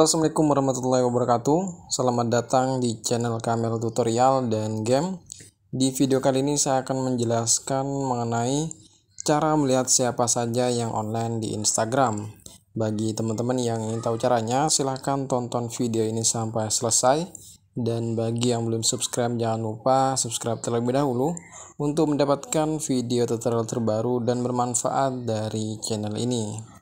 Assalamualaikum warahmatullahi wabarakatuh Selamat datang di channel Kamel Tutorial dan Game Di video kali ini saya akan menjelaskan mengenai Cara melihat siapa saja yang online di Instagram Bagi teman-teman yang ingin tahu caranya silahkan tonton video ini sampai selesai Dan bagi yang belum subscribe jangan lupa subscribe terlebih dahulu Untuk mendapatkan video tutorial terbaru dan bermanfaat dari channel ini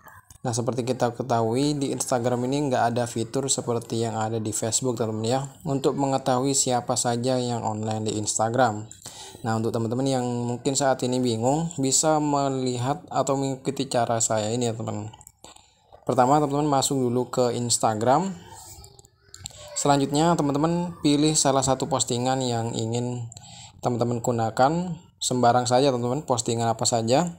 Nah seperti kita ketahui di Instagram ini nggak ada fitur seperti yang ada di Facebook teman-teman ya untuk mengetahui siapa saja yang online di Instagram. Nah untuk teman-teman yang mungkin saat ini bingung bisa melihat atau mengikuti cara saya ini ya teman. Pertama teman-teman masuk dulu ke Instagram. Selanjutnya teman-teman pilih salah satu postingan yang ingin teman-teman gunakan sembarang saja teman-teman postingan apa saja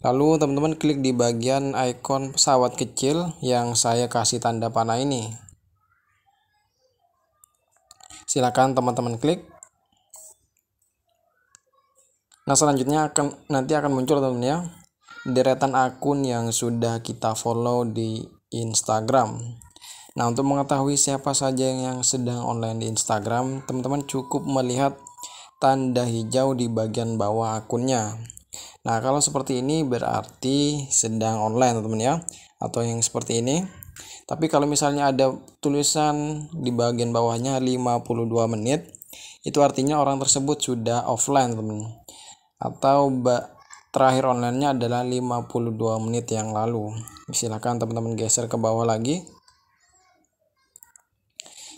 Lalu teman-teman klik di bagian ikon pesawat kecil yang saya kasih tanda panah ini. Silakan teman-teman klik. Nah, selanjutnya akan nanti akan muncul teman-teman ya deretan akun yang sudah kita follow di Instagram. Nah, untuk mengetahui siapa saja yang sedang online di Instagram, teman-teman cukup melihat tanda hijau di bagian bawah akunnya. Nah, kalau seperti ini berarti sedang online, teman-teman ya. Atau yang seperti ini. Tapi kalau misalnya ada tulisan di bagian bawahnya 52 menit, itu artinya orang tersebut sudah offline, teman. Atau terakhir online-nya adalah 52 menit yang lalu. Silahkan teman-teman geser ke bawah lagi.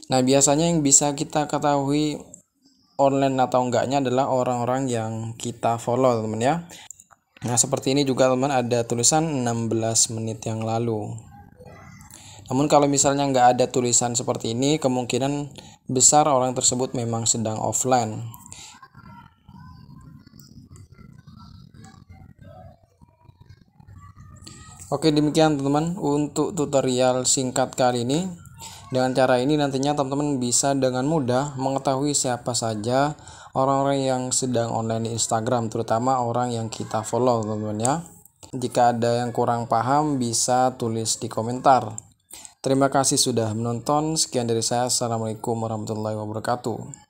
Nah, biasanya yang bisa kita ketahui online atau enggaknya adalah orang-orang yang kita follow, teman ya. Nah, seperti ini juga teman ada tulisan 16 menit yang lalu. Namun kalau misalnya nggak ada tulisan seperti ini, kemungkinan besar orang tersebut memang sedang offline. Oke demikian teman-teman untuk tutorial singkat kali ini. Dengan cara ini nantinya teman-teman bisa dengan mudah mengetahui siapa saja orang-orang yang sedang online di Instagram terutama orang yang kita follow teman-teman ya jika ada yang kurang paham bisa tulis di komentar terima kasih sudah menonton sekian dari saya assalamualaikum warahmatullahi wabarakatuh